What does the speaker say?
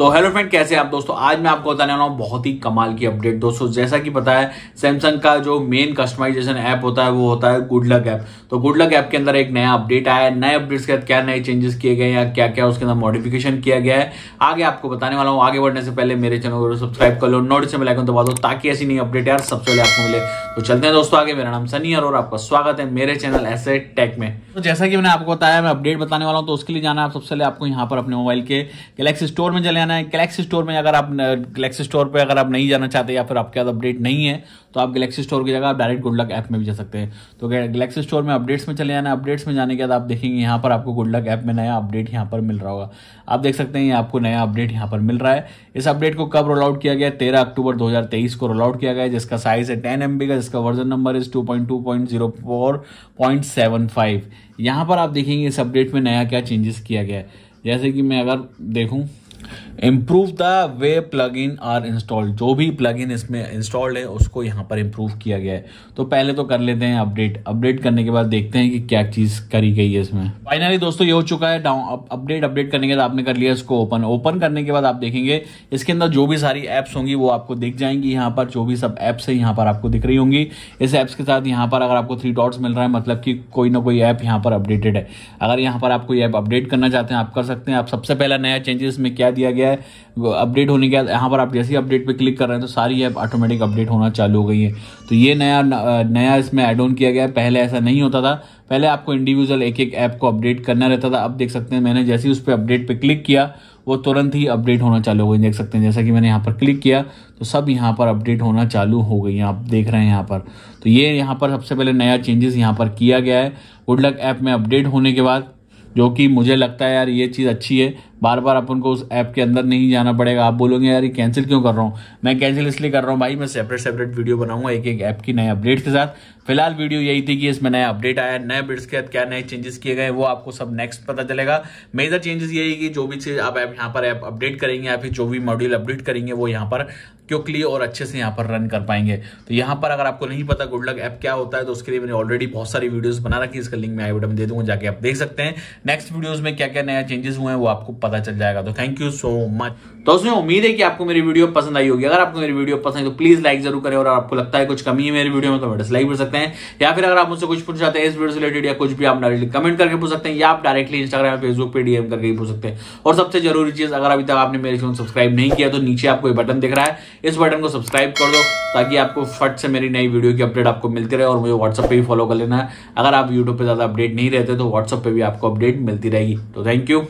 तो hello friend कैसे आप दोस्तों आज मैं आपको बताने वाला हूँ बहुत ही कमाल की अपडेट दोस्तों जैसा कि पता है सैमसंग का जो मेन कस्टमाइजेशन ऐप होता है वो होता है गुड लक ऐप तो गुड लक ऐप के अंदर एक नया अपडेट आया है नए अपडेट्स के क्या नए चेंजेस किए गए या क्या क्या उसके अंदर मॉडिफिकेशन किया गया है आगे आपको बताने वाला हूँ आगे बढ़ने से पहले मेरे चैनल को सब्सक्राइब कर लो नोट से मिलाकर दबा दो ताकि ऐसी नई अपडेट यार सबसे पहले आपको मिले तो चलते हैं दोस्तों आगे मेरा नाम सनी और आपका स्वागत है मेरे चैनल ऐसे टेक में तो जैसा कि मैंने आपको बताया मैं अपडेट बताने वाला हूँ तो उसके लिए जाना आप सबसे पहले आपको यहाँ पर अपने मोबाइल के गैलेक्सी स्टोर में चले जाना है गलेक्सी स्टोर में अगर आप गलेक्सी स्टोर पर अगर आप नहीं जाना चाहते या फिर आपके पास अपडेट नहीं है तो आप गलेक्सी स्टोर की जगह आप डायरेक्ट गुड लक ऐप में भी जा सकते हैं तो गलेक्सी स्टोर में अपडेट्स में चले जाना अपडेट्स में जाने के बाद आप देखेंगे यहाँ पर आपको गुड लक ऐप में नया अपडेट यहाँ पर मिल रहा होगा आप देख सकते हैं आपको नया अपडेट यहाँ पर मिल रहा है इस अपडेट को कब रोल आउट किया गया तेरह अक्टूबर दो को रोल आउट किया गया जिसका साइज है टेन एम का जिसका version number is two point यहाँ पर आप देखेंगे इस अपडेट में नया क्या चेंजेस किया गया है जैसे कि मैं अगर देखूं improve the way plug in are installed जो भी प्लग इन इसमें इंस्टॉल्ड है उसको यहाँ पर इम्प्रूव किया गया है तो पहले तो कर लेते हैं अपडेट अपडेट करने के बाद देखते हैं कि क्या चीज़ करी गई है इसमें फाइनली दोस्तों ये हो चुका है डाउन अपडेट अपडेट करने के बाद आपने कर लिया इसको ओपन ओपन करने के बाद आप देखेंगे इसके अंदर जो भी सारी एप्स होंगी वो आपको दिख जाएंगी यहाँ पर जो भी सब एप्स है यहाँ पर आपको दिख रही होंगी इस एप्स के साथ यहाँ पर अगर आपको थ्री डॉट्स मिल रहा है मतलब कि कोई ना कोई ऐप यहाँ पर अपडेटेड है अगर यहाँ पर आप कोई ऐप अपडेट करना चाहते हैं आप कर सकते हैं आप सबसे पहला नया चेंजेस में क्या दिया दिया गया है अपडेट होने के बाद यहाँ पर आप जैसे ही अपडेट पे क्लिक कर रहे हैं तो सारी ऐप ऑटोमेटिक अपडेट होना चालू हो गई है तो ये नया नया इसमें एड ऑन किया गया है पहले ऐसा नहीं होता था पहले आपको इंडिविजुअल एक एक ऐप को अपडेट करना रहता था अब देख सकते हैं मैंने जैसे ही उस पर अपडेट पर क्लिक किया वो तुरंत ही अपडेट होना चालू हो गई देख सकते हैं जैसा कि मैंने यहाँ पर क्लिक किया तो सब यहाँ पर अपडेट होना चालू हो गई आप देख रहे हैं यहाँ पर तो ये यहाँ पर सबसे पहले नया चेंजेस यहाँ पर किया गया है गुडलक ऐप में अपडेट होने के बाद जो कि मुझे लगता है यार ये चीज़ अच्छी है बार बार अपन को उस ऐप के अंदर नहीं जाना पड़ेगा आप बोलोगे यार ये कैंसिल क्यों कर रहा हूँ मैं कैंसिल इसलिए कर रहा हूँ भाई मैं सेपरेट सेपरेट वीडियो बनाऊंगा एक एक ऐप की नए अपडेट के साथ फिलहाल वीडियो यही थी कि इसमें नया अपडेट आया नए अपडेट्स के क्या नए चेंजेस किए गए वो आपको सब नेक्स्ट पता चलेगा मेजर चेंजेस यही कि जो भी चीज़ आप ऐप यहाँ पर ऐप अपडेट करेंगे या फिर जो भी मॉड्यूल अपडेट करेंगे वो यहाँ पर क्योंकि और अच्छे से यहाँ पर रन कर पाएंगे तो यहाँ पर अगर आपको नहीं पता गुड लक ऐप क्या होता है तो उसके लिए मैंने ऑलरेडी बहुत सारी वीडियोज बना रखी इसका लिंक मैं आई बटन दे दूंगा जाके आप देख सकते हैं नेक्स्ट वीडियोज में क्या क्या नया चेंजेस हुए हैं वो आपको पता पता चल जाएगा तो थैंक यू सो मच दोस्तों उम्मीद है कि आपको मेरी वीडियो पसंद आई होगी अगर आपको मेरी वीडियो पसंद है तो प्लीज लाइक जरूर करें और आपको लगता है कुछ कमी है मेरी वीडियो में तो डिसलाइक कर सकते हैं या फिर अगर आप मुझसे कुछ पूछ जाते हैं इस वीडियो से रिलेटेड या कुछ भी आप डायरेक्टली कमेंट करके पूछ सकते हैं या आप डायरेक्टली इंस्टाग्राम फेसबुक पर डीएम करके पूछ सकते हैं और सबसे जरूरी चीज अगर अभी तक आपने मेरे चैनल सब्सक्राइब नहीं किया तो नीचे आपको बटन दिख रहा है इस बटन को सब्सक्राइब कर दो ताकि आपको फट से मेरी नई वीडियो की अपडेट आपको मिलती रहे और मुझे व्हाट्सअप पर भी फॉलो कर लेना है अगर आप यूट्यूब पर ज़्यादा अपडेट नहीं रहते तो व्हाट्सअप पर भी आपको अपडेट मिलती रहेगी तो थैंक यू